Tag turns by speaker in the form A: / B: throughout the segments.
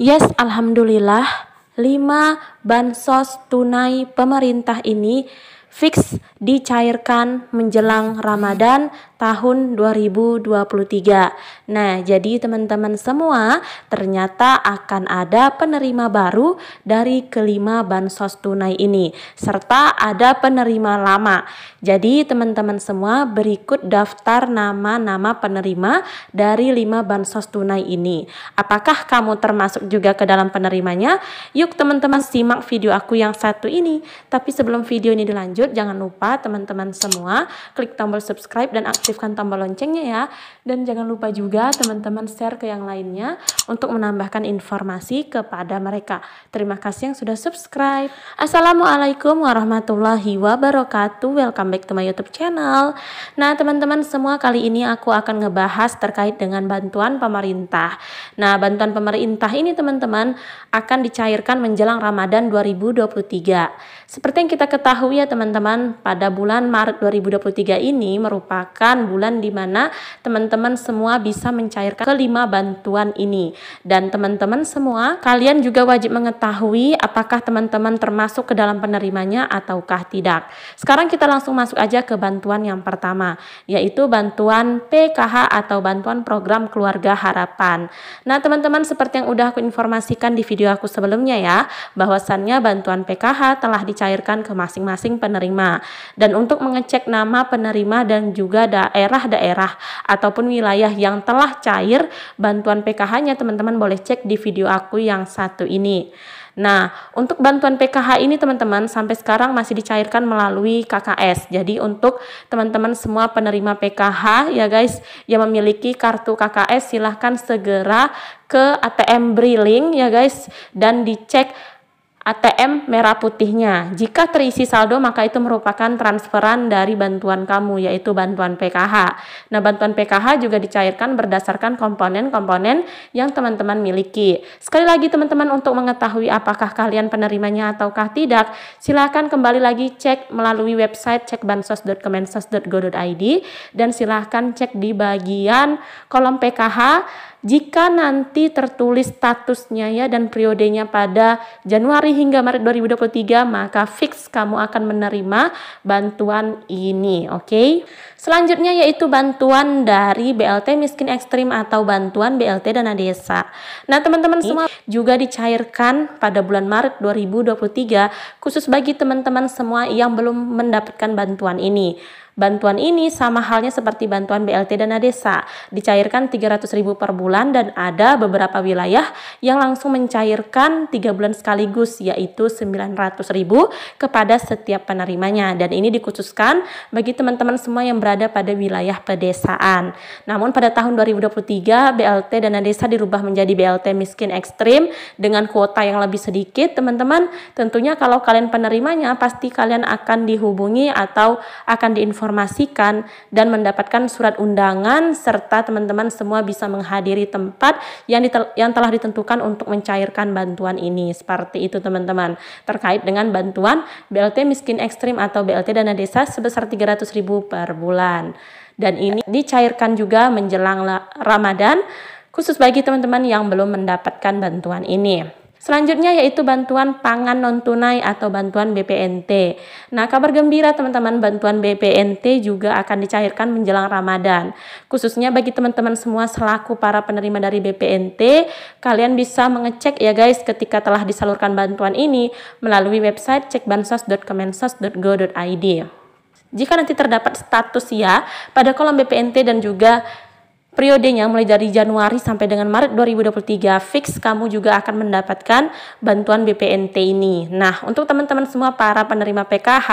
A: Yes, alhamdulillah lima bansos tunai pemerintah ini fix dicairkan menjelang Ramadan tahun 2023. Nah, jadi teman-teman semua ternyata akan ada penerima baru dari kelima bansos tunai ini serta ada penerima lama. Jadi teman-teman semua berikut daftar nama-nama penerima dari lima bansos tunai ini. Apakah kamu termasuk juga ke dalam penerimanya? Yuk teman-teman simak video aku yang satu ini. Tapi sebelum video ini dilanjut, jangan lupa teman-teman semua klik tombol subscribe dan aktifkan aktifkan tombol loncengnya ya. Dan jangan lupa juga teman-teman share ke yang lainnya untuk menambahkan informasi kepada mereka. Terima kasih yang sudah subscribe. Assalamualaikum warahmatullahi wabarakatuh. Welcome back to my YouTube channel. Nah, teman-teman semua kali ini aku akan ngebahas terkait dengan bantuan pemerintah. Nah, bantuan pemerintah ini teman-teman akan dicairkan menjelang Ramadan 2023. Seperti yang kita ketahui ya teman-teman, pada bulan Maret 2023 ini merupakan bulan, bulan di mana teman-teman semua bisa mencairkan kelima bantuan ini. Dan teman-teman semua, kalian juga wajib mengetahui apakah teman-teman termasuk ke dalam penerimanya ataukah tidak. Sekarang kita langsung masuk aja ke bantuan yang pertama, yaitu bantuan PKH atau bantuan program keluarga harapan. Nah, teman-teman seperti yang udah aku informasikan di video aku sebelumnya ya, bahwasannya bantuan PKH telah dicairkan ke masing-masing penerima. Dan untuk mengecek nama penerima dan juga da daerah-daerah ataupun wilayah yang telah cair bantuan PKH-nya teman-teman boleh cek di video aku yang satu ini. Nah, untuk bantuan PKH ini teman-teman sampai sekarang masih dicairkan melalui KKS. Jadi untuk teman-teman semua penerima PKH ya guys yang memiliki kartu KKS silahkan segera ke ATM Briling ya guys dan dicek ATM merah putihnya. Jika terisi saldo, maka itu merupakan transferan dari bantuan kamu, yaitu bantuan PKH. Nah, bantuan PKH juga dicairkan berdasarkan komponen-komponen yang teman-teman miliki. Sekali lagi, teman-teman, untuk mengetahui apakah kalian penerimanya ataukah tidak, silahkan kembali lagi cek melalui website cekbansos.kemensos.go.id dan silahkan cek di bagian kolom PKH jika nanti tertulis statusnya ya dan periodenya pada Januari hingga Maret 2023 maka fix kamu akan menerima bantuan ini oke okay? selanjutnya yaitu bantuan dari BLT miskin ekstrim atau bantuan BLT dana desa nah teman-teman semua juga dicairkan pada bulan Maret 2023 khusus bagi teman-teman semua yang belum mendapatkan bantuan ini Bantuan ini sama halnya seperti bantuan BLT dana desa, dicairkan 300 ribu per bulan dan ada beberapa wilayah yang langsung mencairkan 3 bulan sekaligus yaitu 900 ribu kepada setiap penerimanya dan ini dikhususkan bagi teman-teman semua yang berada pada wilayah pedesaan. Namun pada tahun 2023 BLT dana desa dirubah menjadi BLT miskin ekstrim dengan kuota yang lebih sedikit teman-teman tentunya kalau kalian penerimanya pasti kalian akan dihubungi atau akan diinformasikan diinformasikan dan mendapatkan surat undangan serta teman-teman semua bisa menghadiri tempat yang ditel- yang telah ditentukan untuk mencairkan bantuan ini. Seperti itu teman-teman. Terkait dengan bantuan BLT miskin ekstrim atau BLT dana desa sebesar 300 ribu per bulan. Dan ini dicairkan juga menjelang Ramadan khusus bagi teman-teman yang belum mendapatkan bantuan ini. Selanjutnya yaitu bantuan pangan non tunai atau bantuan BPNT. Nah, kabar gembira teman-teman, bantuan BPNT juga akan dicairkan menjelang Ramadan. Khususnya bagi teman-teman semua selaku para penerima dari BPNT, kalian bisa mengecek ya guys ketika telah disalurkan bantuan ini melalui website cekbansos.kemensos.go.id. Jika nanti terdapat status ya pada kolom BPNT dan juga periodenya mulai dari Januari sampai dengan Maret 2023 fix kamu juga akan mendapatkan bantuan BPNT ini. Nah, untuk teman-teman semua para penerima PKH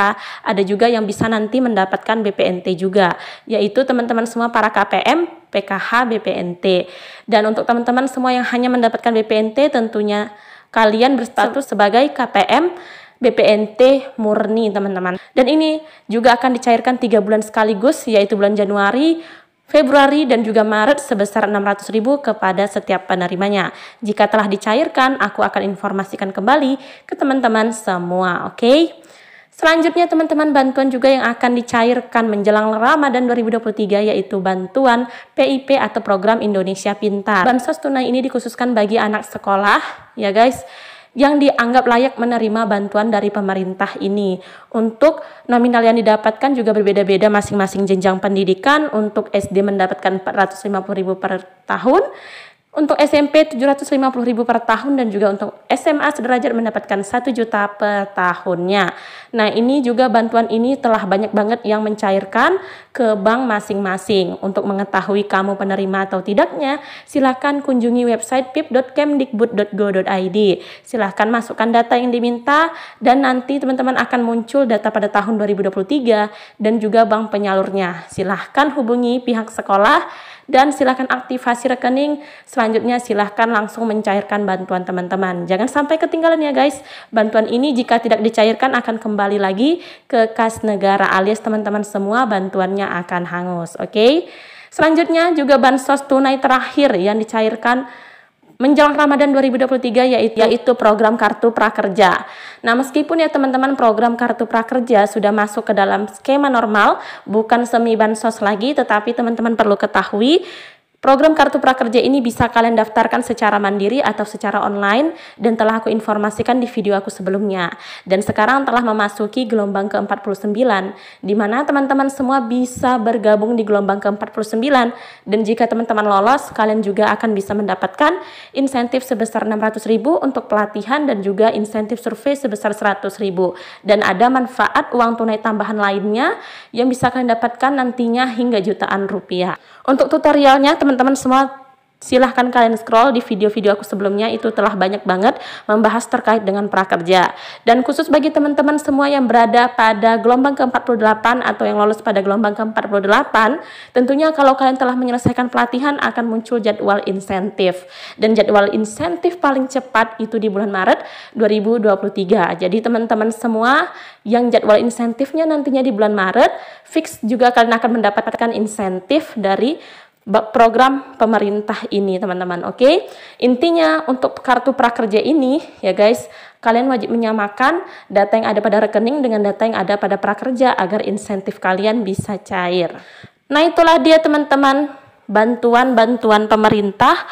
A: ada juga yang bisa nanti mendapatkan BPNT juga, yaitu teman-teman semua para KPM PKH BPNT. Dan untuk teman-teman semua yang hanya mendapatkan BPNT tentunya kalian berstatus sebagai KPM BPNT murni teman-teman. Dan ini juga akan dicairkan tiga bulan sekaligus yaitu bulan Januari, Februari dan juga Maret sebesar 600.000 kepada setiap penerimanya. Jika telah dicairkan, aku akan informasikan kembali ke teman-teman semua, oke? Okay? Selanjutnya teman-teman bantuan juga yang akan dicairkan menjelang Ramadan 2023 yaitu bantuan PIP atau program Indonesia Pintar. Bansos tunai ini dikhususkan bagi anak sekolah ya guys yang dianggap layak menerima bantuan dari pemerintah ini. Untuk nominal yang didapatkan juga berbeda-beda masing-masing jenjang pendidikan. Untuk SD mendapatkan 450.000 per tahun, untuk SMP 750.000 per tahun dan juga untuk SMA sederajat mendapatkan 1 juta per tahunnya. Nah, ini juga bantuan ini telah banyak banget yang mencairkan ke bank masing-masing. Untuk mengetahui kamu penerima atau tidaknya, silakan kunjungi website pip.kemdikbud.go.id. Silakan masukkan data yang diminta dan nanti teman-teman akan muncul data pada tahun 2023 dan juga bank penyalurnya. Silahkan hubungi pihak sekolah dan silahkan aktifasi rekening. Selanjutnya silahkan langsung mencairkan bantuan teman-teman. Jangan sampai ketinggalan ya guys. Bantuan ini jika tidak dicairkan akan kembali lagi ke kas negara alias teman-teman semua bantuannya akan hangus. Oke. Okay? Selanjutnya juga bansos tunai terakhir yang dicairkan menjelang Ramadan 2023 yaitu yaitu program kartu prakerja. Nah, meskipun ya teman-teman program kartu prakerja sudah masuk ke dalam skema normal, bukan semi bansos lagi, tetapi teman-teman perlu ketahui Program Kartu Prakerja ini bisa kalian daftarkan secara mandiri atau secara online dan telah aku informasikan di video aku sebelumnya. Dan sekarang telah memasuki gelombang ke-49 di mana teman-teman semua bisa bergabung di gelombang ke-49 dan jika teman-teman lolos kalian juga akan bisa mendapatkan insentif sebesar ribu untuk pelatihan dan juga insentif survei sebesar ribu. dan ada manfaat uang tunai tambahan lainnya yang bisa kalian dapatkan nantinya hingga jutaan rupiah. Untuk tutorialnya teman-teman semua Silahkan kalian scroll di video-video aku sebelumnya itu telah banyak banget membahas terkait dengan prakerja. Dan khusus bagi teman-teman semua yang berada pada gelombang ke-48 atau yang lolos pada gelombang ke-48, tentunya kalau kalian telah menyelesaikan pelatihan akan muncul jadwal insentif. Dan jadwal insentif paling cepat itu di bulan Maret 2023. Jadi teman-teman semua yang jadwal insentifnya nantinya di bulan Maret, fix juga kalian akan mendapatkan insentif dari program pemerintah ini teman-teman oke okay? intinya untuk kartu prakerja ini ya guys kalian wajib menyamakan data yang ada pada rekening dengan data yang ada pada prakerja agar insentif kalian bisa cair nah itulah dia teman-teman bantuan-bantuan pemerintah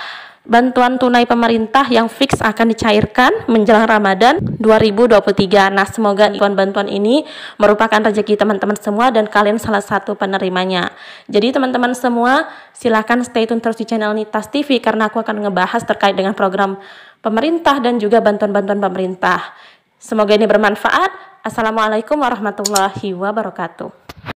A: bantuan tunai pemerintah yang fix akan dicairkan menjelang Ramadan 2023. Nah, semoga bantuan-bantuan ini merupakan rezeki teman-teman semua dan kalian salah satu penerimanya. Jadi teman-teman semua, silahkan stay tune terus di channel Nitas TV karena aku akan ngebahas terkait dengan program pemerintah dan juga bantuan-bantuan pemerintah. Semoga ini bermanfaat. Assalamualaikum warahmatullahi wabarakatuh.